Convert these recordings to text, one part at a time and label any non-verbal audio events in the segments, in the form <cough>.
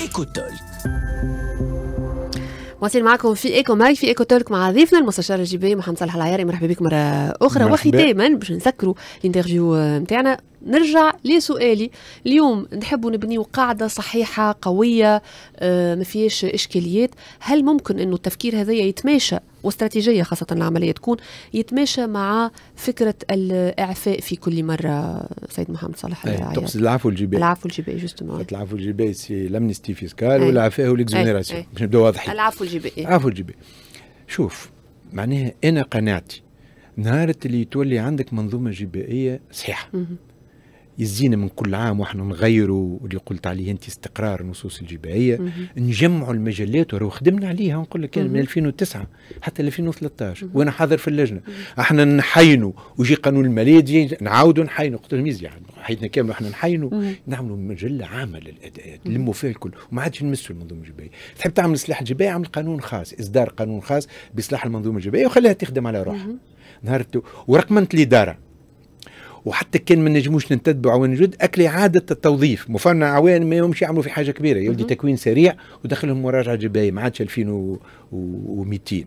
ايكو تولك معكم في ايكو ماي في ايكو تولك مع ضيفنا المستشار الجبائي محمد صالح العياري مرحبا بك مره اخرى وختاما باش نسكروا الانترفيو نتاعنا نرجع لسؤالي اليوم نحب نبنيو قاعدة صحيحة قوية آه، ما فيهاش إشكاليات هل ممكن أنه التفكير هذا يتماشى واستراتيجيه خاصه العمليه تكون يتماشى مع فكره الاعفاء في كل مره سيد محمد صالح أيه. تقصد العفو الجبائي العفو الجبائي جوستومون العفو الجبائي سي لامنيستي فيسكال أيه. والعفاء إيه، والاكزونيراسيون أيه. باش نبداو واضحين العفو الجبائي العفو الجبائي شوف معناها انا قناعتي نهار اللي تولي عندك منظومه جبائيه صحيحه يزينا من كل عام واحنا نغيروا اللي قلت عليه انت استقرار النصوص الجبائيه نجمعوا المجلات وراه خدمنا عليها نقول لك من 2009 حتى 2013 وانا حاضر في اللجنه احنا نحينوا ويجي قانون المالية نعاودوا نحينوا قلت لهم يزي حياتنا كامله احنا نحينوا نعملوا مجله عامه للاداءات نلموا فيها الكل وما عادش نمسوا المنظومه الجبائيه تحب تعمل سلاح جبائي عمل قانون خاص اصدار قانون خاص بسلاح المنظومه الجبائيه وخليها تخدم على روحها نهار ورقمنت الاداره وحتى كان ما نجموش ننتدبوا عوان جدد اكلي اعاده التوظيف مفرنا عوان ما يمشي يعملوا في حاجه كبيره يولدي تكوين سريع ودخلهم مراجعه جبايه ما عادش 2200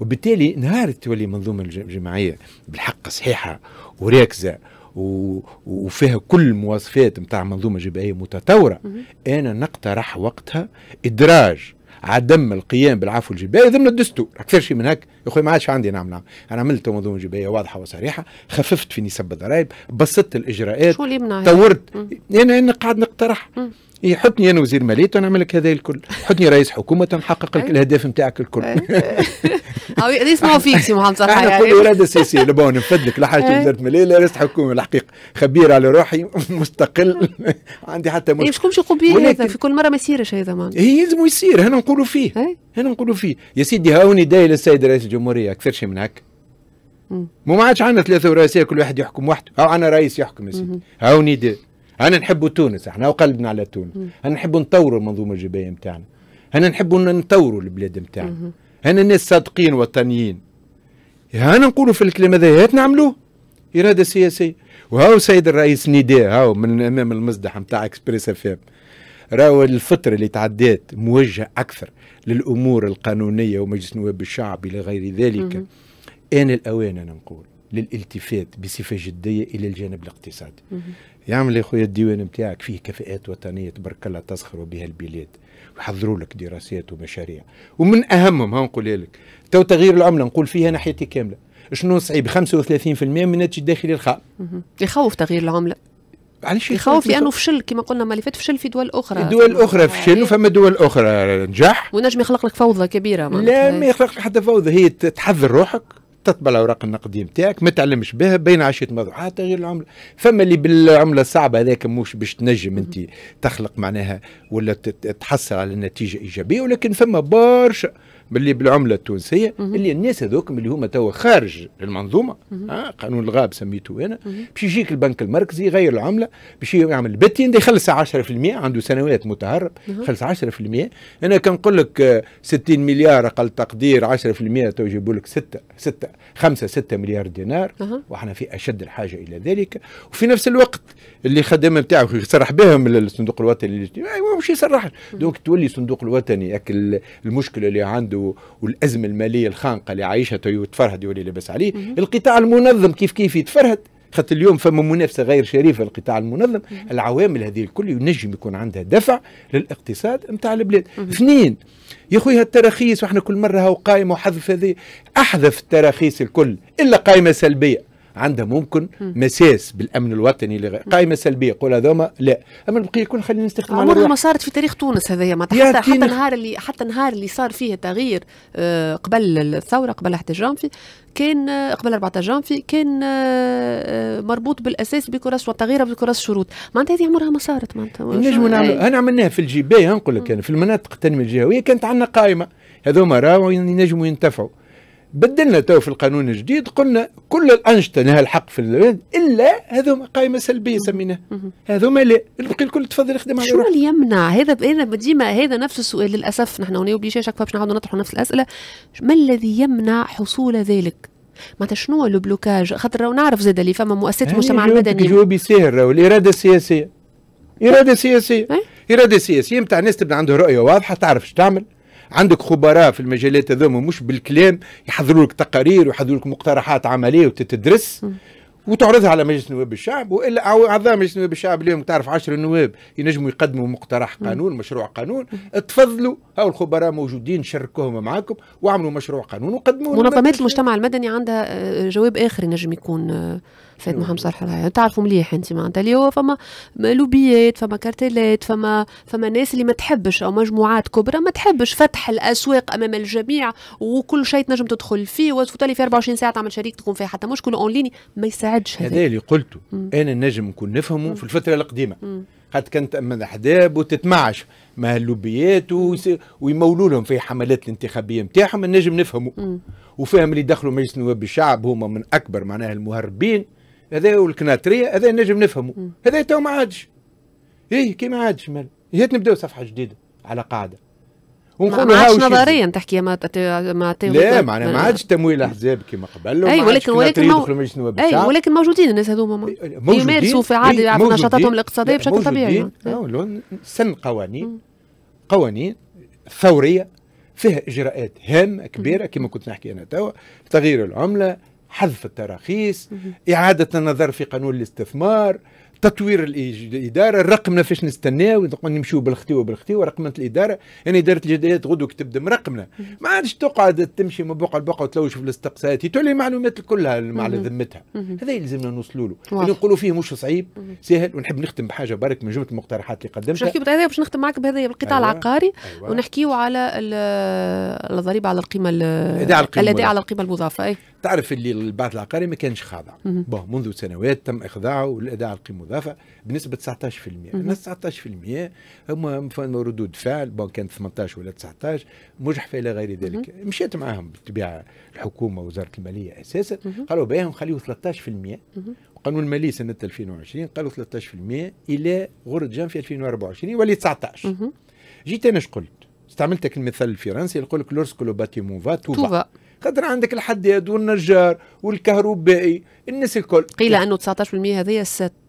وبالتالي نهار تولي المنظومه الجماعيه بالحق صحيحه وراكزه وفيها كل المواصفات نتاع منظومه جبائيه متطوره انا نقترح وقتها ادراج عدم القيام بالعفو الجبائي ضمن الدستور اكثر شيء من هك يا اخوي ما عادش عندي نعم نعم انا عملت منظومه جبهيه واضحه وصريحه خففت في نسب الضرائب بسطت الاجراءات شو اللي يمنع طورت انا يعني انا قاعد نقترح يحطني إيه، انا وزير ماليه ونعمل لك هذا الكل حطني رئيس حكومه تنحقق لك الاهداف نتاعك الكل <laughs> او يسمعوا فيك سي محمد صحيح يعني كل ولاده سياسيه لبون نفد لك لا حاجه وزاره ماليه لا رئيس حكومه الحقيقه خبير على روحي مستقل <laughs> عندي حتى إيه، مش باش يقوم به هذا في كل مره ما يصيرش هذا هي إيه، يلزموا يصير هنا نقولوا فيه هنا نقولوا فيه يا سيدي هاوني داي للسيد رئيس الجمهوريه الجمهوريه اكثر شيء من هكا مو ما عادش عندنا ثلاثه ورئاسيه كل واحد يحكم وحده او عندنا رئيس يحكم يا سيدي هاو نيد انا نحبوا تونس احنا وقلبنا على تونس انا نحبوا نطوروا المنظومه الجبائيه نتاعنا انا نحبوا نطوروا البلاد نتاعنا انا الناس صادقين وطنيين هانا نقولوا في الكلام هذا هات نعملوه اراده سياسيه وهاو سيد الرئيس نيدي هاو من امام المصدح نتاع اكسبريس اف راهو الفترة اللي تعدات موجهة أكثر للأمور القانونية ومجلس النواب الشعبي لغير ذلك مم. آن الأوان أنا نقول للالتفات بصفة جدية إلى الجانب الاقتصادي يعمل يا خويا الديوان نتاعك فيه كفاءات وطنية تبارك الله تزخر بها البلاد ويحضروا لك دراسات ومشاريع ومن أهمهم ها نقولها لك تو تغيير العملة نقول فيها ناحيتي كاملة شنو صعيب 35% من الناتج الداخلي الخام يخوف تغيير العملة علاش يخوف لانه فشل كما قلنا ما اللي فات فشل في دول اخرى دول اخرى آه. فشل وفما دول اخرى نجح ونجم يخلق لك فوضى كبيره لا ما يخلق لك حتى فوضى هي تحذر روحك تطبع الاوراق النقديه نتاعك ما تعلمش بها بين عشيه مضحات تغيير العمله فما اللي بالعمله الصعبه هذاك مش باش تنجم انت تخلق معناها ولا تحصل على نتيجه ايجابيه ولكن فما برشا باللي بالعمله التونسيه اللي الناس هذوك اللي هما توا خارج المنظومه آه قانون الغاب سميته انا باش يجيك البنك المركزي يغير العمله باش يعمل بتين يخلص 10% عنده سنوات متهرب نعم. خلص 10% انا كنقول لك 60 آه، مليار اقل تقدير 10% تو يجيبوا لك 6 6 5 6 مليار دينار واحنا في اشد الحاجه الى ذلك وفي نفس الوقت اللي خدامه نتاعو يصرح بهم الصندوق الوطني أيوة، مش يصرح دونك تولي الصندوق الوطني المشكله اللي عنده والازمه الماليه الخانقه اللي عايشها يتفرهد يولي لبس عليه القطاع المنظم كيف كيف يتفرهد خاطر اليوم فما منافسه غير شريفه للقطاع المنظم مم. العوامل هذه الكل ينجم يكون عندها دفع للاقتصاد نتاع البلاد اثنين يا خويا التراخيص واحنا كل مره هاو قائمه وحذف هذه احذف التراخيص الكل الا قائمه سلبيه عندها ممكن مساس بالامن الوطني اللي قائمه سلبيه قول هذوما لا اما البقيه كل خلينا نستخدم عمرها ما صارت في تاريخ تونس هذايا ما حتى حتى النهار اللي حتى النهار اللي صار فيه تغيير آه، قبل الثوره قبل 11 جانفي كان آه، قبل 14 جانفي كان آه، مربوط بالاساس بكراس وتغيير بكراس شروط معناتها هذه عمرها ما صارت معناتها نجم نعمل إيه. انا عملناها في الجبايه نقول لك انا في المناطق التنميه الجهويه كانت عندنا قائمه هذوما راهو ينجموا ينتفعوا بدلنا تو في القانون الجديد قلنا كل الانشطه لها الحق في البلد الا هذوما قائمه سلبيه سميناها هذوما لا البقي الكل تفضل يخدم على شو اللي يمنع هذا انا ديما هذا نفس السؤال للاسف نحن هنا وبليشي شك باش نعاودوا نطرحوا نفس الاسئله ما الذي يمنع حصول ذلك معناتها شنو البلوكاج خاطر نعرف زاد اللي فما مؤسسات المجتمع المدني جوابي ساهر الاراده السياسيه اراده سياسيه اراده إيه؟ سياسيه نتاع الناس تبدا عندها رؤيه واضحه تعرف شو تعمل عندك خبراء في المجالات هذوما مش بالكلام يحضروا لك تقارير ويحضروا لك مقترحات عمليه وتتدرس وتعرضها على مجلس نواب الشعب والا اعضاء مجلس نواب الشعب اليوم تعرف 10 نواب ينجموا يقدموا مقترح قانون مشروع قانون تفضلوا هاو الخبراء موجودين شركوهم معاكم واعملوا مشروع قانون وقدموا منظمات المجتمع المدني عندها آه، جواب اخر ينجم يكون آه، فات محمد صالح الحيوي تعرفوا مليح انت معناتها اللي هو فما لوبيات فما كارتيلات فما فما ناس اللي ما تحبش او مجموعات كبرى ما تحبش فتح الاسواق امام الجميع وكل شيء تنجم تدخل فيه وتفوت في 24 ساعه تعمل شريك تكون فيه حتى مشكل ليني ما يساعدش هذا اللي قلته انا نجم نكون نفهمه في الفتره القديمه قد كانت اما حداب وتتمعش مع اللوبيات ويمولوا لهم في حملات الانتخابيه نتاعهم نجم نفهموا وفاهم اللي دخلوا مجلس نواب الشعب هما من اكبر معناها المهربين هذا والكناتريا هذا نجم نفهمه هذا تو ما عادش ايه كي ما عادش مال هي نبداو صفحه جديده على قاعده ونقولوا ما عادش نظريا تحكي ما ما لا معناها ما عادش تمويل احزاب كما قبل اي ولكن ولكن مو... اي ولكن موجودين الناس هذوما يمارسوا في إيه، عادي نشاطاتهم الاقتصاديه بشكل طبيعي إيه. سن قوانين قوانين ثوريه فيها اجراءات هامه كبيره كما كنت نحكي انا توا تغيير العمله حذف التراخيص إعادة النظر في قانون الاستثمار تطوير الاداره رقمنا فاش نستناو نمشيو بالخطيوه بالخطيوه رقمنه الاداره يعني اداره الجدالات غدو تبدا مرقمنا ما عادش تقعد تمشي من بقعه لبقعه وتلوش في الاستقصاءات تولي المعلومات كلها مع ذمتها هذا يلزمنا نوصلوا له يعني نقولوا فيه مش صعيب سهل ونحب نختم بحاجه برك من جمله المقترحات اللي قدمتها باش نحكيو باش نختم معك بهذا القطاع أيوة. العقاري أيوة. ونحكيو على الضريبه على القيمه الاداء على القيمه المضافه أي. تعرف اللي البعث العقاري ما كانش خاضع بون منذ سنوات تم اخضاعه للاداء القيمه المضافه بنسبه 19% الناس 19% هما ردود فعل بون كانت 18 ولا 19 مجحفه الى غير ذلك مشيت معاهم بالطبيعه الحكومه وزاره الماليه اساسا قالوا بيهم خليوا 13% قانون المالي سنه 2020 قالوا 13% الى غرة جان في 2024 ولي 19 جيت انا قلت استعملت المثال الفرنسي يقول لك لورسكو لو باتيمون فا توفا قدر عندك الحداد والنجار والكهربائي الناس الكل قيل انه 19% هذه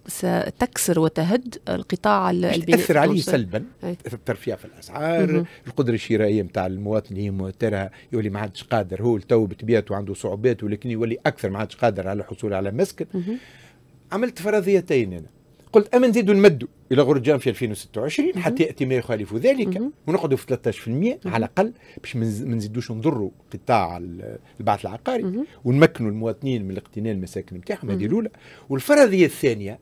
ستكسر وتهد القطاع البناء تاثر عليه سلبا الترفيع في الاسعار مم. القدره الشرائيه نتاع المواطن اللي موترها يولي ما عادش قادر هو تو بطبيعته عنده صعوبات ولكن يولي اكثر ما عادش قادر على الحصول على مسكن مم. عملت فرضيتين انا قلت اما نزيدوا نمدوا الى غرجان في 2026 مم. حتى ياتي ما يخالف ذلك ونقعدوا في 13% على الاقل باش ما نزيدوش نضروا قطاع البعث العقاري ونمكنوا المواطنين من الاقتناء المساكن نتاعهم هذه الاولى والفرضيه الثانيه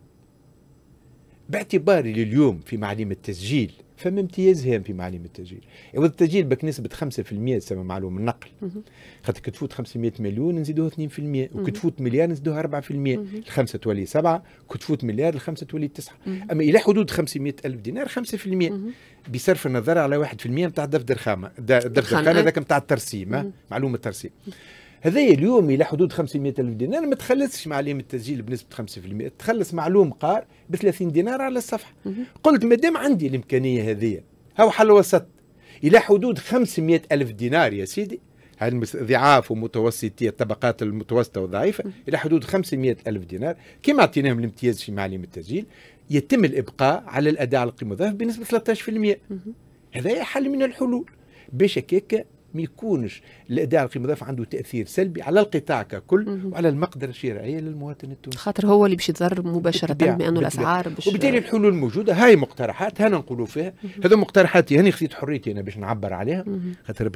باعتباري لليوم في معلم التسجيل فما امتياز هام في معلم التسجيل عوض يعني التسجيل بك نسبة 5% سما معلوم النقل خاطر كتفوت 500 مليون نزيدوها 2% وكتفوت مليار نزيدوها 4% الخمسة تولي 7 كتفوت مليار الخمسة تولي 9 أما إلى حدود 500 ألف دينار 5% بصرف النظر على 1% نتاع دفتر خامة دفتر خامة أه؟ هذاك نتاع الترسيم أه؟ معلومة الترسيم هذايا اليوم الى حدود 500 الف دينار ما تخلصش مع عليهم التسجيل بنسبه 5% تخلص معلوم قار ب 30 دينار على الصفحه قلت ما دام عندي الامكانيه هذه هاو حل وسط الى حدود 500 الف دينار يا سيدي ضعاف ومتوسطي الطبقات المتوسطه والضعيفه الى حدود 500 الف دينار كما اعطيناهم الامتياز في معلم التسجيل يتم الابقاء على الاداء على القيمه بنسبه 13% هذا حل من الحلول باش ما يكونش الاداء القيمه المضافه عنده تاثير سلبي على القطاع ككل وعلى المقدره الشرائيه للمواطن التونسي خاطر هو اللي باش يتضرر مباشره بانه الاسعار باش وبالتالي الحلول الموجوده هاي مقترحات هنا نقولوا فيها هذو مقترحاتي هاني خذيت حريتي انا باش نعبر عليها خاطر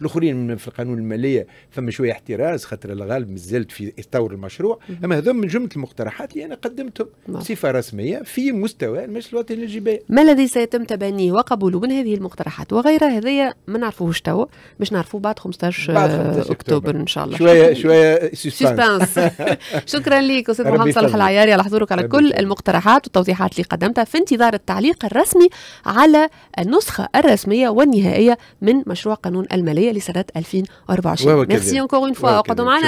الاخرين في القانون الماليه فما شويه احتراز خاطر الغالب مازلت في طور المشروع اما هذو من جمله المقترحات اللي انا قدمتهم نعم. بصفه رسميه في مستوى المجلس الوطني للجبال ما الذي سيتم تبنيه وقبوله من هذه المقترحات وغيرها هذايا ما نعرفوهش توا باش نعرفوه بعد 15, بعد آه، اكتوبر ان شاء الله شويه شويه سسبانس <laughs> شكرا لك استاذ محمد صالح العياري على حضورك على كل المقترحات والتوضيحات اللي قدمتها في انتظار التعليق الرسمي على النسخه الرسميه والنهائيه من مشروع قانون الماليه لسنه 2024 ميرسي اونكور اون فوا اقعدوا معنا